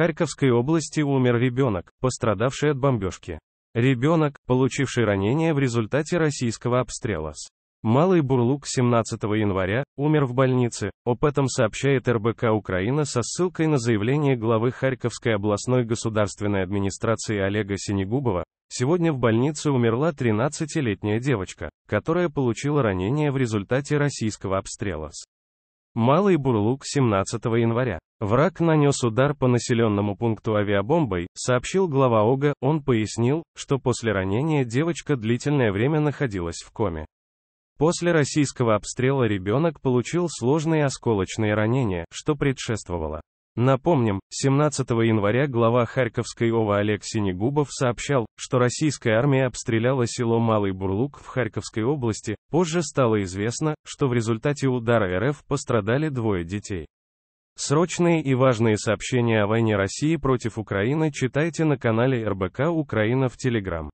Харьковской области умер ребенок, пострадавший от бомбежки. Ребенок, получивший ранение в результате российского обстрела с Малый Бурлук 17 января умер в больнице. Об этом сообщает РБК Украина со ссылкой на заявление главы Харьковской областной государственной администрации Олега Синегубова. Сегодня в больнице умерла 13-летняя девочка, которая получила ранение в результате российского обстрела с Малый Бурлук 17 января. Враг нанес удар по населенному пункту авиабомбой, сообщил глава ОГА, он пояснил, что после ранения девочка длительное время находилась в коме. После российского обстрела ребенок получил сложные осколочные ранения, что предшествовало Напомним, 17 января глава Харьковской ОВА Олег Синегубов сообщал, что российская армия обстреляла село Малый Бурлук в Харьковской области, позже стало известно, что в результате удара РФ пострадали двое детей. Срочные и важные сообщения о войне России против Украины читайте на канале РБК Украина в Телеграм.